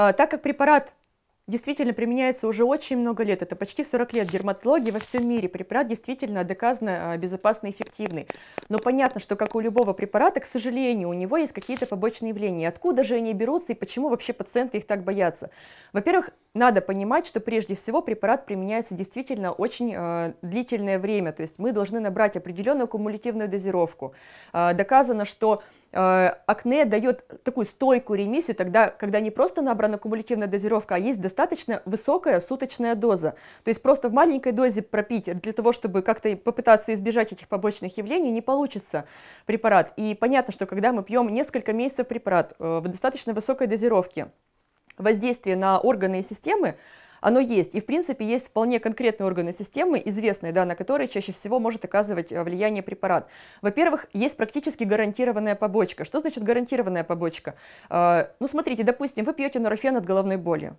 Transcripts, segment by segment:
А, так как препарат действительно применяется уже очень много лет, это почти 40 лет дерматологии во всем мире, препарат действительно доказанно а, безопасный и эффективный. Но понятно, что как у любого препарата, к сожалению, у него есть какие-то побочные явления. Откуда же они берутся и почему вообще пациенты их так боятся? Во-первых, надо понимать, что прежде всего препарат применяется действительно очень э, длительное время, то есть мы должны набрать определенную кумулятивную дозировку. Э, доказано, что Э, акне дает такую стойкую ремиссию, тогда, когда не просто набрана кумулятивная дозировка, а есть достаточно высокая суточная доза. То есть просто в маленькой дозе пропить для того, чтобы как-то попытаться избежать этих побочных явлений, не получится препарат. И понятно, что когда мы пьем несколько месяцев препарат э, в достаточно высокой дозировке, воздействие на органы и системы оно есть. И, в принципе, есть вполне конкретные органы системы, известные, да, на которые чаще всего может оказывать э, влияние препарат. Во-первых, есть практически гарантированная побочка. Что значит гарантированная побочка? А, ну, смотрите, допустим, вы пьете норофен от головной боли.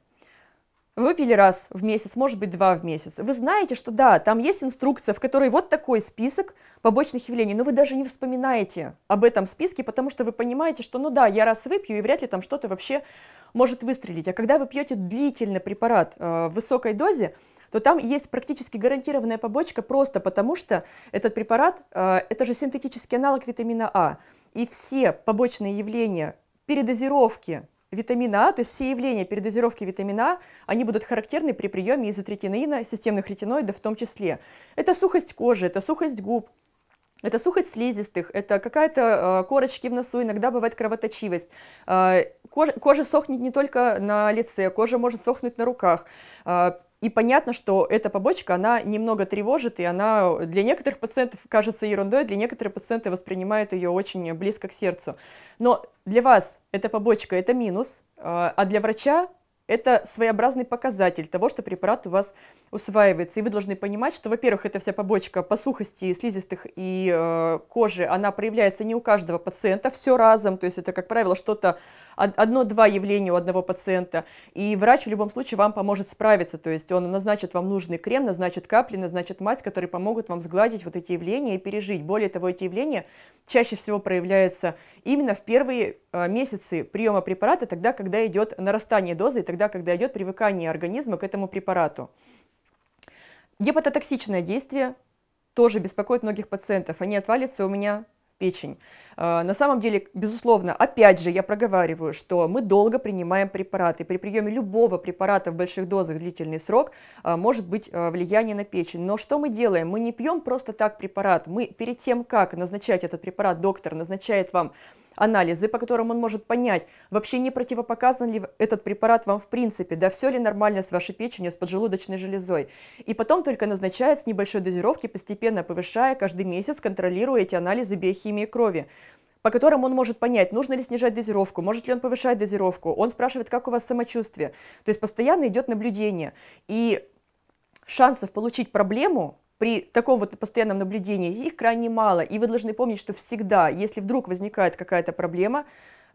Выпили раз в месяц, может быть, два в месяц. Вы знаете, что да, там есть инструкция, в которой вот такой список побочных явлений, но вы даже не вспоминаете об этом списке, потому что вы понимаете, что ну да, я раз выпью, и вряд ли там что-то вообще может выстрелить. А когда вы пьете длительно препарат э, в высокой дозе, то там есть практически гарантированная побочка просто потому, что этот препарат э, – это же синтетический аналог витамина А. И все побочные явления передозировки витамина А, то есть все явления передозировки витамина А, они будут характерны при приеме изотретинаина, системных ретиноидов в том числе. Это сухость кожи, это сухость губ, это сухость слизистых, это какая-то э, корочки в носу, иногда бывает кровоточивость. Э, кожа, кожа сохнет не только на лице, кожа может сохнуть на руках. Э, и понятно, что эта побочка, она немного тревожит, и она для некоторых пациентов кажется ерундой, для некоторых пациентов воспринимают ее очень близко к сердцу. Но для вас эта побочка – это минус, а, а для врача это своеобразный показатель того, что препарат у вас усваивается. И вы должны понимать, что, во-первых, эта вся побочка по сухости слизистых и э, кожи, она проявляется не у каждого пациента, все разом, то есть это, как правило, что-то, одно-два явления у одного пациента. И врач в любом случае вам поможет справиться, то есть он назначит вам нужный крем, назначит капли, назначит мазь, которые помогут вам сгладить вот эти явления и пережить. Более того, эти явления чаще всего проявляются именно в первые э, месяцы приема препарата, тогда, когда идет нарастание дозы и тогда, тогда, когда идет привыкание организма к этому препарату. Гепатотоксичное действие тоже беспокоит многих пациентов. Они отвалятся у меня печень. А, на самом деле, безусловно, опять же, я проговариваю, что мы долго принимаем препараты. При приеме любого препарата в больших дозах длительный срок а, может быть а, влияние на печень. Но что мы делаем? Мы не пьем просто так препарат. Мы перед тем, как назначать этот препарат, доктор назначает вам анализы, по которым он может понять, вообще не противопоказан ли этот препарат вам в принципе, да все ли нормально с вашей печенью, с поджелудочной железой. И потом только назначает с небольшой дозировки, постепенно повышая каждый месяц, контролируя эти анализы биохимии крови по которым он может понять, нужно ли снижать дозировку, может ли он повышать дозировку. Он спрашивает, как у вас самочувствие. То есть постоянно идет наблюдение. И шансов получить проблему при таком вот постоянном наблюдении их крайне мало. И вы должны помнить, что всегда, если вдруг возникает какая-то проблема,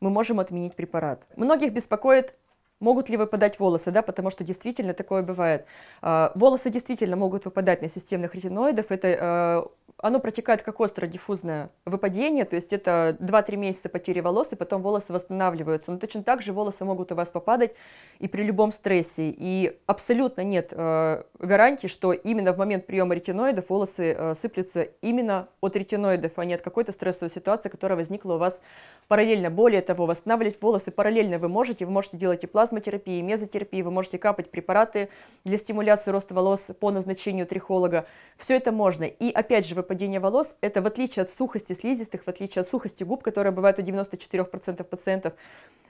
мы можем отменить препарат. Многих беспокоит Могут ли выпадать волосы, да, потому что действительно такое бывает. А, волосы действительно могут выпадать на системных ретиноидов. Это, э, оно протекает как остро-диффузное выпадение, то есть это 2-3 месяца потери волос, и потом волосы восстанавливаются. Но точно так же волосы могут у вас попадать и при любом стрессе. И абсолютно нет э, гарантии, что именно в момент приема ретиноидов волосы э, сыплются именно от ретиноидов, а не от какой-то стрессовой ситуации, которая возникла у вас параллельно. Более того, восстанавливать волосы параллельно вы можете, вы можете делать и пластику, плазмотерапии, мезотерапии, вы можете капать препараты для стимуляции роста волос по назначению трихолога. Все это можно. И опять же, выпадение волос – это в отличие от сухости слизистых, в отличие от сухости губ, которая бывает у 94% пациентов,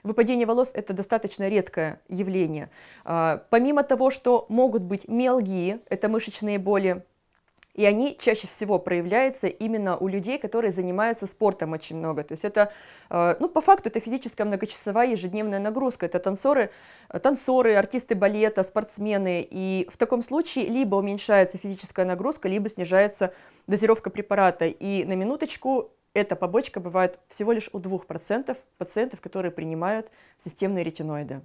выпадение волос – это достаточно редкое явление. А, помимо того, что могут быть миалгии, это мышечные боли, и они чаще всего проявляются именно у людей, которые занимаются спортом очень много. То есть это, э, ну, по факту, это физическая многочасовая ежедневная нагрузка. Это танцоры, э, танцоры, артисты балета, спортсмены. И в таком случае либо уменьшается физическая нагрузка, либо снижается дозировка препарата. И на минуточку эта побочка бывает всего лишь у 2% пациентов, которые принимают системные ретиноиды.